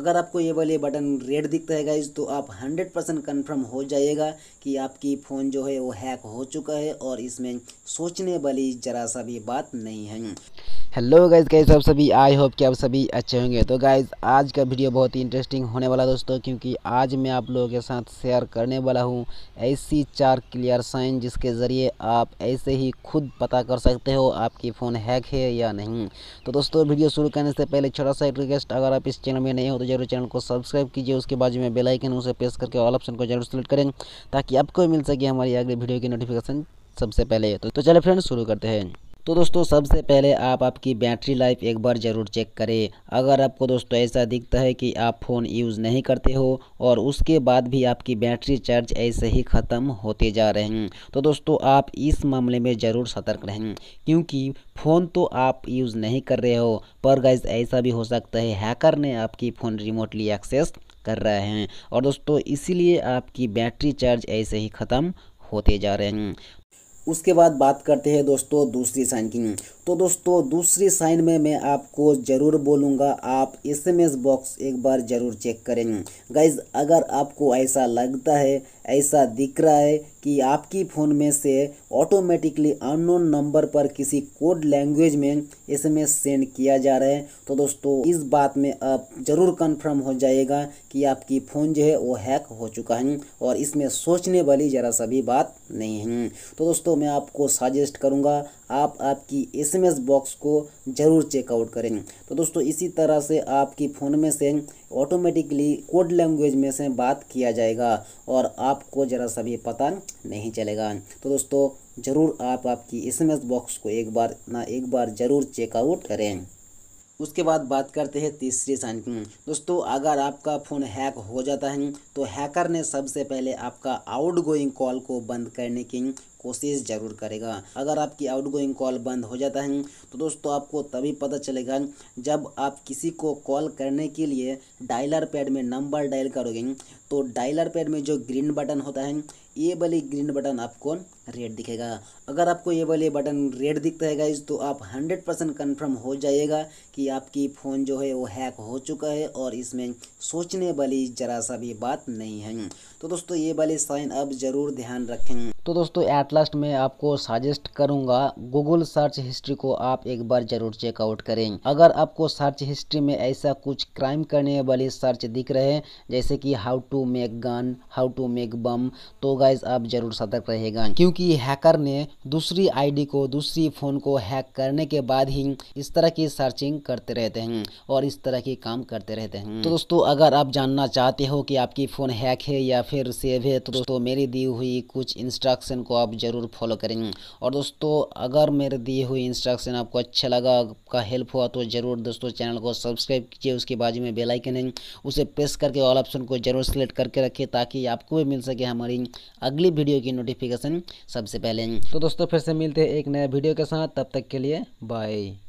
अगर आपको ये वाले बटन रेड दिखता है गाइज तो आप 100 परसेंट कन्फर्म हो जाइएगा कि आपकी फ़ोन जो है वो हैक हो चुका है और इसमें सोचने वाली ज़रा सा भी बात नहीं है हेलो गाइज कैसे आप सभी आई होप कि आप सभी अच्छे होंगे तो गाइज आज का वीडियो बहुत ही इंटरेस्टिंग होने वाला दोस्तों क्योंकि आज मैं आप लोगों के साथ शेयर करने वाला हूँ ऐसी चार क्लियर साइन जिसके ज़रिए आप ऐसे ही खुद पता कर सकते हो आपकी फ़ोन हैक है या नहीं तो दोस्तों वीडियो शुरू करने से पहले छोटा सा एक रिक्वेस्ट अगर आप इस चैनल में नहीं हो तो जरूर चैनल को सब्सक्राइब कीजिए उसके बाजू में बेलाइकन उसे प्रेस करके ऑल ऑप्शन को जरूर सेलेक्ट करें ताकि आपको मिल सके हमारी अगली वीडियो की नोटिफिकेशन सबसे पहले तो, तो चले फ्रेंड्स शुरू करते हैं तो दोस्तों सबसे पहले आप आपकी बैटरी लाइफ एक बार ज़रूर चेक करें अगर आपको दोस्तों ऐसा दिखता है कि आप फ़ोन यूज़ नहीं करते हो और उसके बाद भी आपकी बैटरी चार्ज ऐसे ही ख़त्म होते जा रहे हैं तो दोस्तों आप इस मामले में ज़रूर सतर्क रहें क्योंकि फ़ोन तो आप यूज़ नहीं कर रहे हो पर गैस ऐसा भी हो सकता है हैकर ने आपकी फ़ोन रिमोटली एक्सेस कर रहे हैं और दोस्तों इसीलिए आपकी बैटरी चार्ज ऐसे ही ख़त्म होते जा रहे हैं उसके बाद बात करते हैं दोस्तों दूसरी साइन की तो दोस्तों दूसरी साइन में मैं आपको ज़रूर बोलूँगा आप एस बॉक्स एक बार ज़रूर चेक करें गाइज अगर आपको ऐसा लगता है ऐसा दिख रहा है कि आपकी फ़ोन में से ऑटोमेटिकली अननोन नंबर पर किसी कोड लैंग्वेज में एसएमएस सेंड किया जा रहा है तो दोस्तों इस बात में आप ज़रूर कंफर्म हो जाएगा कि आपकी फ़ोन जो है वो हैक हो चुका है और इसमें सोचने वाली ज़रा सा भी बात नहीं है तो दोस्तों मैं आपको सजेस्ट करूँगा आप आपकी एस बॉक्स को ज़रूर चेकआउट करें तो दोस्तों इसी तरह से आपकी फ़ोन में से ऑटोमेटिकली कोड लैंग्वेज में से बात किया जाएगा और आपको ज़रा सा भी पता नहीं चलेगा तो दोस्तों ज़रूर आप आपकी एस बॉक्स को एक बार ना एक बार ज़रूर चेकआउट करें उसके बाद बात करते हैं तीसरी साइन की दोस्तों अगर आपका फ़ोन हैक हो जाता है तो हैकर ने सबसे पहले आपका आउट गोइंग कॉल को बंद करने की कोशिश जरूर करेगा अगर आपकी आउटगोइंग कॉल बंद हो जाता है तो दोस्तों आपको तभी पता चलेगा जब आप किसी को कॉल करने के लिए डायलर पैड में नंबर डायल करोगे तो डायलर पैड में जो ग्रीन बटन होता है ये वाली ग्रीन बटन आपको रेड दिखेगा अगर आपको ये वाले बटन रेड दिखता है गाइज तो आप 100 परसेंट कन्फर्म हो जाइएगा कि आपकी फ़ोन जो है वो हैक हो चुका है और इसमें सोचने वाली ज़रा सा भी बात नहीं है तो दोस्तों ये वाली साइन आप ज़रूर ध्यान रखें तो दोस्तों एट लास्ट में आपको सजेस्ट करूंगा गूगल सर्च हिस्ट्री को आप एक बार जरूर चेकआउट करें अगर आपको सर्च हिस्ट्री में ऐसा कुछ क्राइम करने वाली सर्च दिख रहे हैं जैसे कि how to make gun how to make bomb तो गाइज आप जरूर सतर्क रहेगा क्योंकि हैकर ने दूसरी आईडी को दूसरी फ़ोन को हैक करने के बाद ही इस तरह की सर्चिंग करते रहते हैं और इस तरह के काम करते रहते हैं तो दोस्तों अगर आप जानना चाहते हो कि आपकी फ़ोन हैक है या फिर सेव है तो दोस्तों मेरी दी हुई कुछ इंस्टा इंस्ट्रक्शन को आप ज़रूर फॉलो करें और दोस्तों अगर मेरे दिए हुए इंस्ट्रक्शन आपको अच्छा लगा आपका हेल्प हुआ तो ज़रूर दोस्तों चैनल को सब्सक्राइब कीजिए उसके बाजू में बेलाइकन है उसे प्रेस करके ऑल ऑप्शन को ज़रूर सेलेक्ट करके रखें ताकि आपको भी मिल सके हमारी अगली वीडियो की नोटिफिकेशन सबसे पहले तो दोस्तों फिर से मिलते हैं एक नया वीडियो के साथ तब तक के लिए बाय